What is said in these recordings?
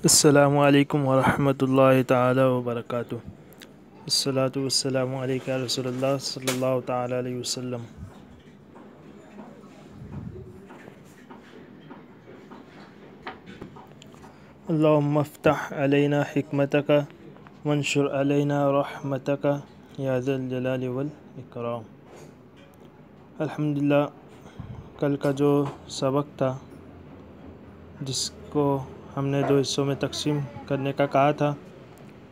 السلام عليكم ورحمة الله تعالى وبركاته الصلاة والسلام عليك يا رسول الله صلى الله تعالى عليه وسلم اللهم افتح علينا حكمتك وانشر علينا رحمتك يا ذا الجلال والإكرام الحمد لله कल का जो सबक था ہم نے دو حصوں میں تقسیم کرنے کا کہا تھا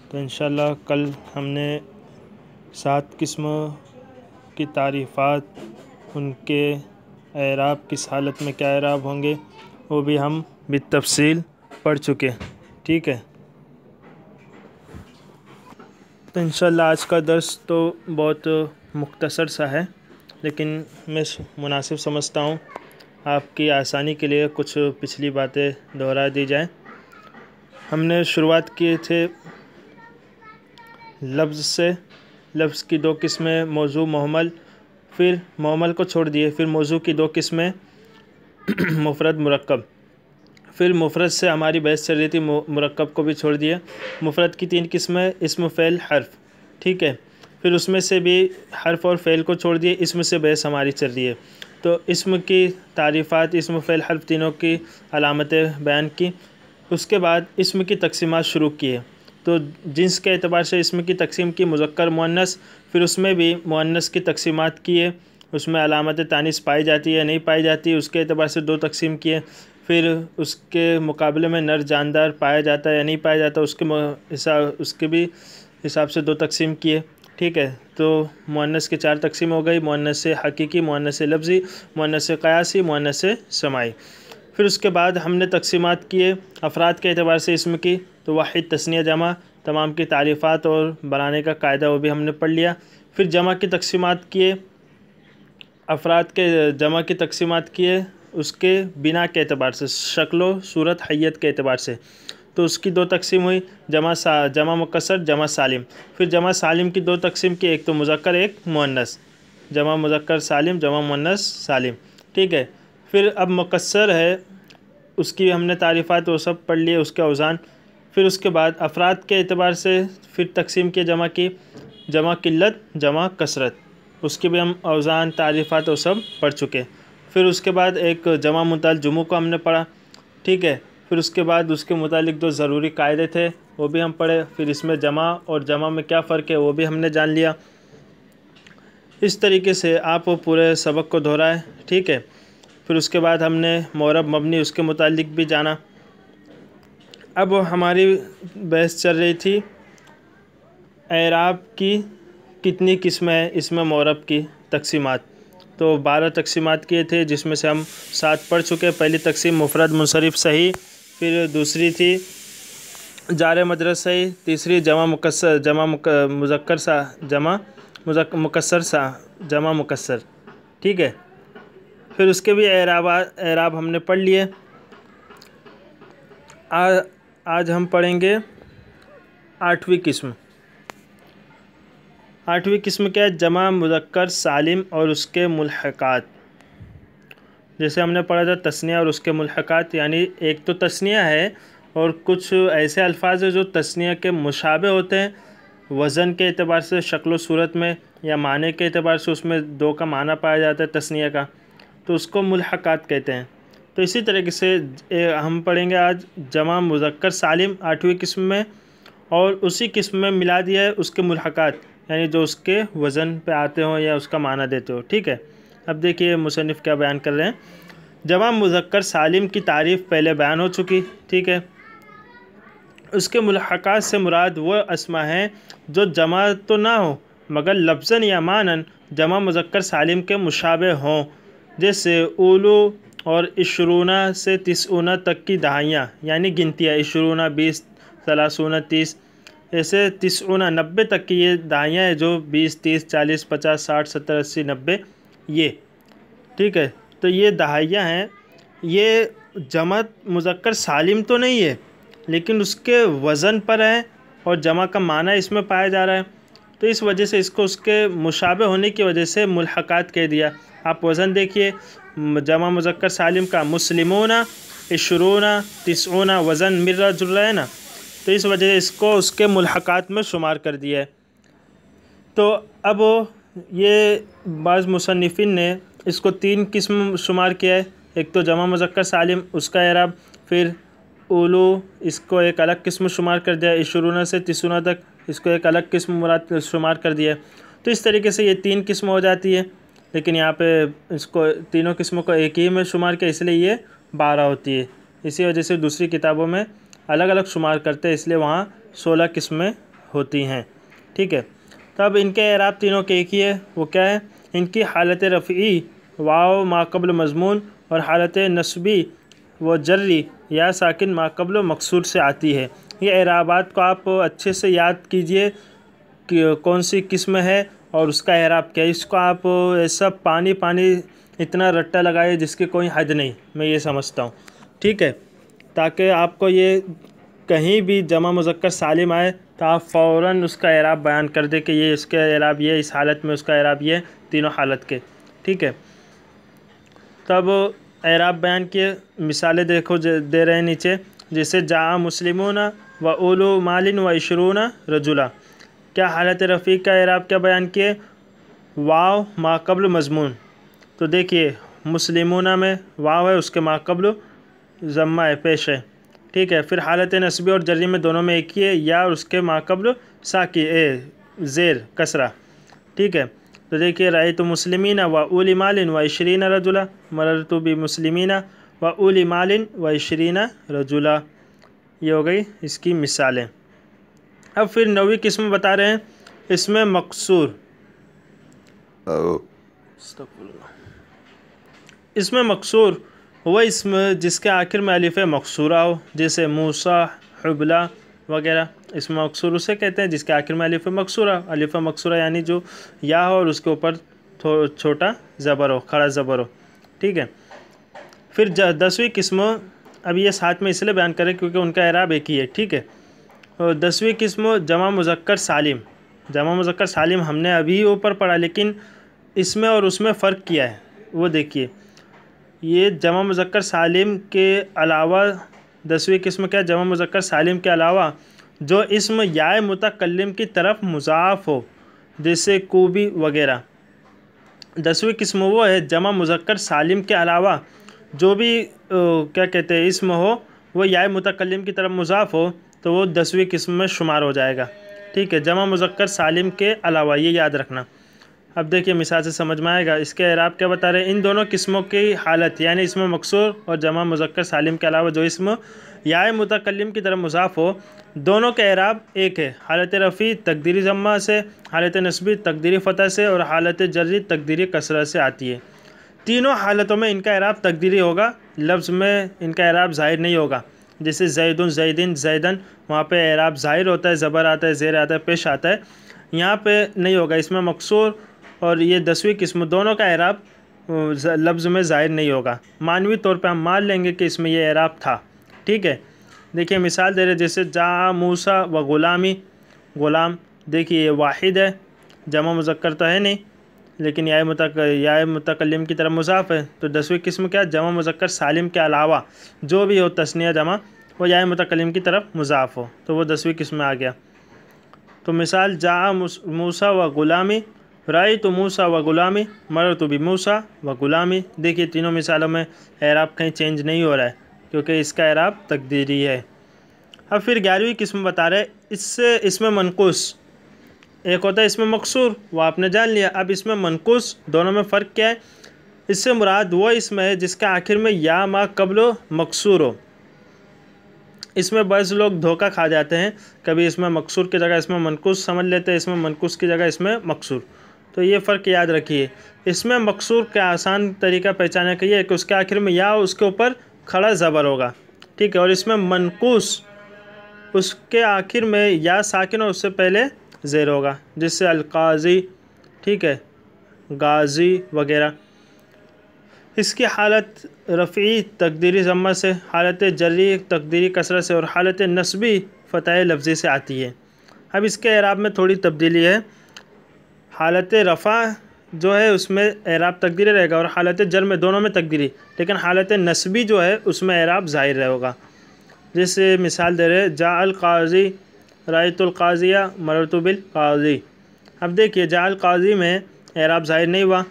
تو انشاءاللہ کل ہم نے سات قسم کی تعریفات ان کے اعراب کس حالت میں کیا اعراب ہوں گے وہ بھی ہم بھی تفصیل پڑھ چکے ٹھیک ہے تو انشاءاللہ آج کا درس تو بہت مختصر سا ہے لیکن میں مناسب سمجھتا ہوں آپ کی آسانی کے لیے کچھ پچھلی باتیں دہرا دی جائیں ہم نے شروعات کیے تھے لفظ سے لفظ کی دو قسمیں موضوع محمل پھر محمل کو چھوڑ دیے پھر موضوع کی دو قسمیں مفرد مرکب پھر مفرد سے ہماری بحث چل رہی تھی مرکب کو بھی چھوڑ دیا مفرد کی تین قسمیں اسم فعل حرف ٹھیک ہے پھر اس میں سے بھی حرف اور فعل کو چھوڑ دیے اسم سے بحث ہماری چل رہی ہے اسم کی تعریفات اسم و فعل حرف تینوں کی علامتیں بیان کی اس کے بعد اسم کی تقسیمات شروع کیے تو جنس کے اعتبار سے اسم کی تقسیم کی مذکر مونس پھر اس میں بھی مونس کی تقسیمات کیے اس میں علامت تانیس پائی جاتی ہے نہیں پائی جاتی اس کے اعتبار سے دو تقسیم کیے پھر اس کے مقابلے میں نر جاندار پایا جاتا ہے یا نہیں پایا جاتا اس کے حساب اس کے بھی حساب سے دو تقسیم کیے ٹھیک ہے تو مونس کے چار تقسیم ہو گئی مونس حقیقی مونس لفظی مونس قیاسی مونس سمائی پھر اس کے بعد ہم نے تقسیمات کیے افراد کے اعتبار سے اسم کی تو واحد تسنیہ جمع تمام کی تعریفات اور بنانے کا قاعدہ وہ بھی ہم نے پڑھ لیا پھر جمع کی تقسیمات کیے افراد کے جمع کی تقسیمات کیے اس کے بنا کے اعتبار سے شکل و صورت حیت کے اعتبار سے تو اس کی دو تقسیم ہوئی جمع جمع مقصر جمع سالم پھر جمع سالم کی دو تقسیم کی ایک تو مذکر ایک مونس جمع مذکر سالم جمع مونس سالم ٹھیک ہے پھر اب مقصر ہے اس کی ہم نے تعریفات وہ سب پڑھ لیے اس کے اوزان پھر اس کے بعد افراد کے اعتبار سے پھر تقسیم کی جمع کی جمع قلت جمع کثرت اس کی بھی ہم اوزان تعریفات وہ سب پڑھ چکے پھر اس کے بعد ایک جمع متعل جموں کو ہم نے پڑھا ٹھیک ہے پھر اس کے بعد اس کے متعلق جو ضروری قاعدے تھے وہ بھی ہم پڑھے پھر اس میں جمع اور جمع میں کیا فرق ہے وہ بھی ہم نے جان لیا اس طریقے سے آپ وہ پورے سبق کو دہرائے ٹھیک ہے پھر اس کے بعد ہم نے مورب مبنی اس کے متعلق بھی جانا اب ہماری بحث چل رہی تھی اعراب کی کتنی قسم ہے اس میں مورب کی تقسیمات تو بارہ تقسیمات کیے تھے جس میں سے ہم سات پڑھ چکے پہلی تقسیم مفرد منصرف صحیح پھر دوسری تھی جار مجرس تیسری جمع مکسر جمع مذکر سا جمع مکسر سا جمع مکسر ٹھیک ہے پھر اس کے بھی اعراب اعراب ہم نے پڑھ لیے آج ہم پڑھیں گے آٹھویں قسم آٹھویں قسم کے جمع مذکر سالم اور اس کے ملحقات جیسے ہم نے پڑھا تھا تسنیہ اور اس کے ملحقات یعنی ایک تو تسنیہ ہے اور کچھ ایسے الفاظ ہیں جو تسنیہ کے مشابہ ہوتے ہیں وزن کے اعتبار سے شکل و صورت میں یا معنی کے اعتبار سے اس میں دو کا معنی پایا جاتا ہے تسنیہ کا تو اس کو ملحقات کہتے ہیں تو اسی طریقے سے ہم پڑھیں گے آج جمع مذکر سالم آٹھویں قسم میں اور اسی قسم میں ملا دیا ہے اس کے ملحقات یعنی جو اس کے وزن پہ آتے ہوں یا اس کا معنی دیتے ہو ٹھیک ہے اب دیکھیے مصنف کیا بیان کر رہے ہیں جمع مذکر سالم کی تعریف پہلے بیان ہو چکی ٹھیک ہے اس کے ملحقات سے مراد وہ اسما ہیں جو جمع تو نہ ہو مگر لفظاً یا مانن جمع مذکر سالم کے مشابہ ہوں جیسے اولو اور اشرونا سے تسعونہ تک کی دہائیاں یعنی گنتیاں اشرونہ بیس سلاسونا تیس ایسے تسعونہ نبے تک کی یہ دہائیاں ہیں جو بیس تیس چالیس پچاس ساٹھ ستر اسی نبے یہ ٹھیک ہے تو یہ دہائیہ ہیں یہ جمع مذکر سالم تو نہیں ہے لیکن اس کے وزن پر ہے اور جمع کا معنی اس میں پایا جا رہا ہے تو اس وجہ سے اس کو اس کے مشابہ ہونے کی وجہ سے ملحقات کہہ دیا آپ وزن دیکھیے جمع مذکر سالم کا مسلمون نا تسعون وزن مرہ جل رہا ہے نا تو اس وجہ سے اس کو اس کے ملحقات میں شمار کر دیا ہے تو اب یہ بعض مصنفین نے اس کو تین قسم شمار کیا ہے ایک تو جمع مذکر سالم اس کا عرب پھر اولو اس کو ایک الگ قسم شمار کر دیا عشورنا سے تیسونہ تک اس کو ایک الگ قسم مراد شمار کر دیا تو اس طریقے سے یہ تین قسم ہو جاتی ہے لیکن یہاں پہ اس کو تینوں قسموں کو ایک ہی میں شمار کیا اس لیے یہ بارہ ہوتی ہے اسی وجہ سے دوسری کتابوں میں الگ الگ شمار کرتے ہیں اس لیے وہاں سولہ قسمیں ہوتی ہیں ٹھیک ہے اب ان کے اعراب تینوں کے ایک ہی ہے وہ کیا ہے ان کی حالت رفعی واو ما قبل مضمون اور حالت نصبی و جری یا ساکن ما و مقصود سے آتی ہے یہ اعرابات کو آپ اچھے سے یاد کیجئے کہ کون سی قسم ہے اور اس کا اعراب کیا ہے اس کو آپ ایسا پانی پانی اتنا رٹا لگائے جس کی کوئی حد نہیں میں یہ سمجھتا ہوں ٹھیک ہے تاکہ آپ کو یہ کہیں بھی جمع مذکر سالم آئے تو آپ فوراً اس کا اعراب بیان کر دیں کہ یہ اس کا عراب یہ اس حالت میں اس کا عراب یہ تینوں حالت کے ٹھیک ہے تب اعراب بیان کے مثالیں دیکھو دے رہے ہیں نیچے جیسے جا مسلمون و اولو مالن و اشرون رجولہ کیا حالت رفیق کا اعراب کیا بیان کیے واو ما قبل مضمون تو دیکھیے مسلمونہ میں واو ہے اس کے ما قبل ضمہ ہے پیش ہے ٹھیک ہے پھر حالت نصبی اور میں دونوں میں ایک ہی ہے یا اور اس کے ماقبل ساکی اے زیر کسرہ ٹھیک ہے تو دیکھیے رائے تو مسلمینہ و اولی مالن و عشرینہ رجولہ بھی مسلمینہ و اولی مالن و عشرینہ رجولہ یہ ہو گئی اس کی مثالیں اب پھر نوی قسم بتا رہے ہیں اس میں مقصور اس میں مقصور وہ اسم جس کے آخر میں الف مقصورہ ہو جیسے موسا حبلہ وغیرہ اس مقصور اسے کہتے ہیں جس کے آخر میں الف مقصورہ علیف مقصورہ یعنی جو یا ہو اور اس کے اوپر چھوٹا زبر ہو کھڑا زبر ہو ٹھیک ہے پھر دسویں قسم اب یہ ساتھ میں اس لیے بیان کریں کیونکہ ان کا اعراب ایک ہی ہے ٹھیک ہے دسویں قسم جمع مذکر سالم جمع مذکر سالم ہم نے ابھی اوپر پڑھا لیکن اس میں اور اس میں فرق کیا ہے وہ دیکھیے یہ جمع مذکر سالم کے علاوہ دسویں قسم کیا جمع مذکر سالم کے علاوہ جو اسم یا متکلم کی طرف مضاف ہو جیسے کوبی وغیرہ دسویں قسم وہ ہے جمع مذکر سالم کے علاوہ جو بھی کیا کہتے ہیں اسم ہو وہ یا متکلم کی طرف مضاف ہو تو وہ دسویں قسم میں شمار ہو جائے گا ٹھیک ہے جمع مذکر سالم کے علاوہ یہ یاد رکھنا اب دیکھیے مثال سے سمجھ میں آئے گا اس کے عراب کیا بتا رہے ہیں ان دونوں قسموں کی حالت یعنی اسم مقصور اور جمع مذکر سالم کے علاوہ جو اسم یا متکلم کی طرح مضاف ہو دونوں کے اعراب ایک ہے حالت رفیع تقدیری ضمہ سے حالت نصبی تقدیری فتح سے اور حالت جر تقدیری کثرت سے آتی ہے تینوں حالتوں میں ان کا عراب تقدیری ہوگا لفظ میں ان کا عراب ظاہر نہیں ہوگا جیسے زید زیدن زیدن وہاں پہ اعراب ظاہر ہوتا ہے زبر آتا ہے زیر آتا ہے پیش آتا ہے یہاں پہ نہیں ہوگا اس میں مقصور اور یہ دسویں قسم دونوں کا اعراب لفظ میں ظاہر نہیں ہوگا معنوی طور پہ ہم مان لیں گے کہ اس میں یہ عراب تھا ٹھیک ہے دیکھیے مثال دے رہے جیسے جا موسا و غلامی غلام دیکھیے یہ واحد ہے جمع مذکر تو ہے نہیں لیکن یا متقلم کی طرف مضاف ہے تو دسویں قسم کیا جمع مذکر سالم کے علاوہ جو بھی ہو تسنیہ جمع وہ یا متقلم کی طرف مضاف ہو تو وہ دسویں قسم میں آ گیا تو مثال جا موسا و غلامی رائے تو موسا و غلامی مر تو بھی موسا و غلامی دیکھیے تینوں مثالوں میں اعراب کہیں چینج نہیں ہو رہا ہے کیونکہ اس کا عراب تقدیری ہے اب پھر گیارہویں قسم بتا رہے اس سے اس میں منقوس ایک ہوتا ہے اس میں مقصور وہ آپ نے جان لیا اب اس میں منقوس دونوں میں فرق کیا ہے اس سے مراد وہ اس میں ہے جس کا آخر میں یا ما قبل و مقصور ہو اس میں بعض لوگ دھوکہ کھا جاتے ہیں کبھی اس میں مقصور کی جگہ اس میں منقوس سمجھ لیتے ہیں اس میں منقوس کی جگہ اس میں مقصور تو یہ فرق یاد رکھیے اس میں مقصور کا آسان طریقہ پہچانے کا یہ ہے کہ اس کے آخر میں یا اس کے اوپر کھڑا زبر ہوگا ٹھیک ہے اور اس میں منقوص اس کے آخر میں یا ساکن اور اس سے پہلے زیر ہوگا جس سے القاضی ٹھیک ہے غازی وغیرہ اس کی حالت رفیع تقدیری ذمہ سے حالت جری تقدیری کثرت سے اور حالت نصبی فتح لفظی سے آتی ہے اب اس کے اعراب میں تھوڑی تبدیلی ہے حالت رفع جو ہے اس میں اعراب تقدیری رہے گا اور جر جرم دونوں میں تقدیری لیکن حالت نصبی جو ہے اس میں اعراب ظاہر رہے گا جیسے مثال دے رہے جا القاضی رائت القاضیہ مرتب القاضی اب دیکھیے جا القاضی میں اعراب ظاہر نہیں ہوا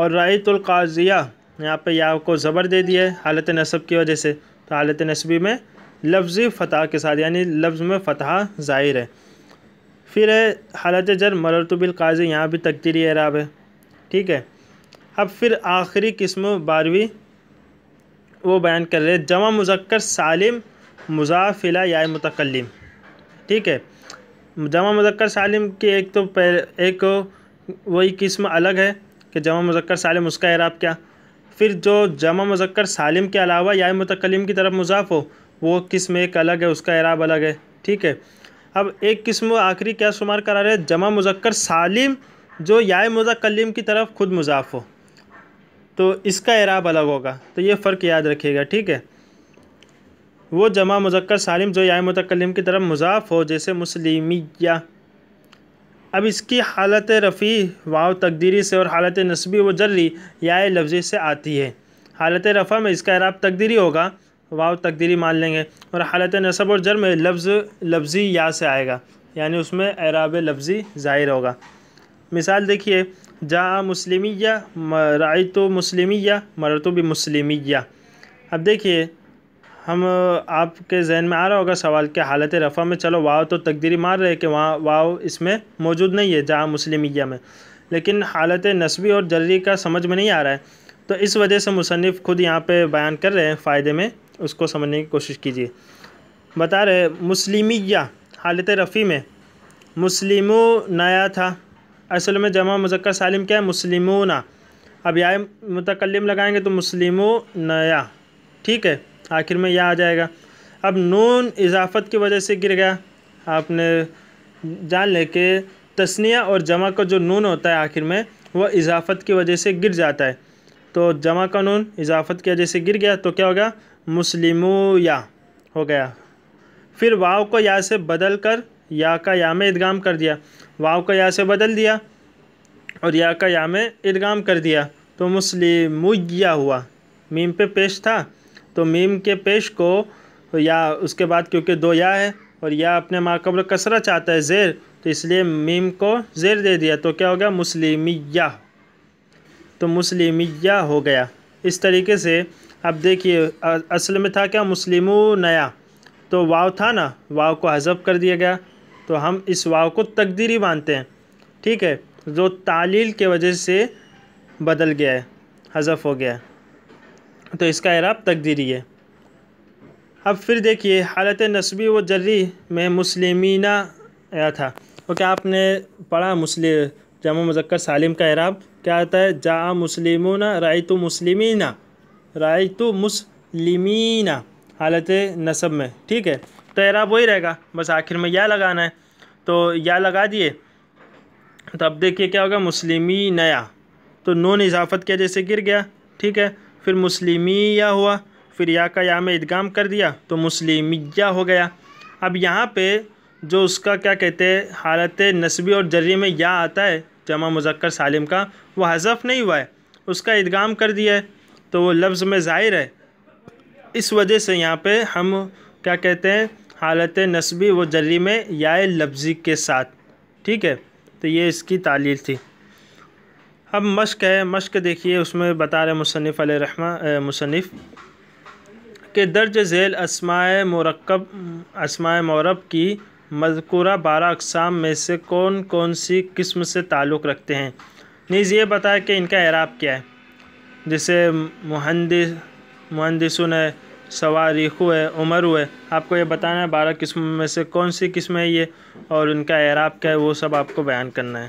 اور رائت القاضیہ یہاں پہ یا کو زبر دے دیا ہے حالت نصب کی وجہ سے تو حالت نصبی میں لفظی فتح کے ساتھ یعنی لفظ میں فتح ظاہر ہے پھر ہے حالت جر مررت بالقاضی یہاں بھی تقدیری اعراب ہے ٹھیک ہے اب پھر آخری قسم بارہویں وہ بیان کر رہے جمع مذکر سالم مضاف یا متقلم ٹھیک ہے جمع مذکر سالم کی ایک تو ایک وہی قسم الگ ہے کہ جمع مذکر سالم اس کا اعراب کیا پھر جو جمع مذکر سالم کے علاوہ یا متقلم کی طرف مضاف ہو وہ قسم ایک الگ ہے اس کا اعراب الگ ہے ٹھیک ہے اب ایک قسم و آخری کیا شمار کرا رہے جمع مذکر سالم جو یا مذکلیم کی طرف خود مضاف ہو تو اس کا اعراب الگ ہوگا تو یہ فرق یاد رکھیے گا ٹھیک ہے وہ جمع مذکر سالم جو یا مذکلیم کی طرف مضاف ہو جیسے مسلمیہ اب اس کی حالت رفیع واو تقدیری سے اور حالت نصبی و جری یا لفظی سے آتی ہے حالت رفع میں اس کا عراب تقدیری ہوگا واو تقدیری مان لیں گے اور حالت نصب اور جر میں لفظ لفظی یا سے آئے گا یعنی اس میں اعراب لفظی ظاہر ہوگا مثال دیکھیے جا مسلمیہ یا رائے تو مسلم یا مرتو اب دیکھیے ہم آپ کے ذہن میں آ رہا ہوگا سوال کہ حالت رفع میں چلو واو تو تقدیری مار رہے کہ وہاں واو اس میں موجود نہیں ہے جا مسلمیہ میں لیکن حالت نصبی اور جرری کا سمجھ میں نہیں آ رہا ہے تو اس وجہ سے مصنف خود یہاں پہ بیان کر رہے ہیں فائدے میں اس کو سمجھنے کی کوشش کیجیے بتا رہے مسلمیہ حالت رفیع میں مسلمو نیا تھا اصل میں جمع مذکر سالم کیا ہے مسلموں نا اب یہ متقلم لگائیں گے تو مسلمو نیا ٹھیک ہے آخر میں یہ آ جائے گا اب نون اضافت کی وجہ سے گر گیا آپ نے جان لے کہ تسنیہ اور جمع کا جو نون ہوتا ہے آخر میں وہ اضافت کی وجہ سے گر جاتا ہے تو جمع قانون اضافت کی وجہ سے گر گیا تو کیا ہو گیا مسلم ہو گیا پھر واو کو یا سے بدل کر یا کا یا میں ادغام کر دیا واو کو یا سے بدل دیا اور یا کا یا میں ادغام کر دیا تو مسلمویا ہوا میم پہ پیش تھا تو میم کے پیش کو یا اس کے بعد کیونکہ دو یا ہے اور یا اپنے ماں قبر کسرہ چاہتا ہے زیر تو اس لیے میم کو زیر دے دیا تو کیا ہو گیا مسلمیہ تو مسلمیہ ہو گیا اس طریقے سے اب دیکھیے اصل میں تھا کیا مسلمو نیا تو واو تھا نا واو کو حذف کر دیا گیا تو ہم اس واو کو تقدیری مانتے ہیں ٹھیک ہے جو تعلیل کے وجہ سے بدل گیا ہے حذف ہو گیا ہے تو اس کا اعراب تقدیری ہے اب پھر دیکھیے حالت نصبی و جری میں مسلمینہ آیا تھا کیونکہ آپ نے پڑھا مسلم جمع مذکر سالم کا عراب کیا آتا ہے جا مسلمون و رائے تو مسلمین رائے تو مسلمین حالت نصب میں ٹھیک ہے تو اعراب وہی رہے گا بس آخر میں یا لگانا ہے تو یا لگا دیے تو اب دیکھیے کیا ہوگا مسلمی نیا تو نون اضافت کیا جیسے گر گیا ٹھیک ہے پھر یا ہوا پھر یا کا یا میں ادگام کر دیا تو مسلمیہ ہو گیا اب یہاں پہ جو اس کا کیا کہتے ہیں حالت نصبی اور جری میں یا آتا ہے جمع مذکر سالم کا وہ حذف نہیں ہوا ہے اس کا ادگام کر دیا ہے تو وہ لفظ میں ظاہر ہے اس وجہ سے یہاں پہ ہم کیا کہتے ہیں حالت نصبی و جری میں یا لفظی کے ساتھ ٹھیک ہے تو یہ اس کی تعلیل تھی اب مشق ہے مشق دیکھیے اس میں بتا رہے مصنف علیہ رحمٰ مصنف کہ درج ذیل اسماء مرکب اسماء مورب کی مذکورہ بارہ اقسام میں سے کون کون سی قسم سے تعلق رکھتے ہیں نیز یہ بتایا کہ ان کا اعراب کیا ہے جیسے مہندس مہندسن ہے سواریخو ہے عمر ہے آپ کو یہ بتانا ہے بارہ قسم میں سے کون سی قسم ہے یہ اور ان کا اعراب کیا ہے وہ سب آپ کو بیان کرنا ہے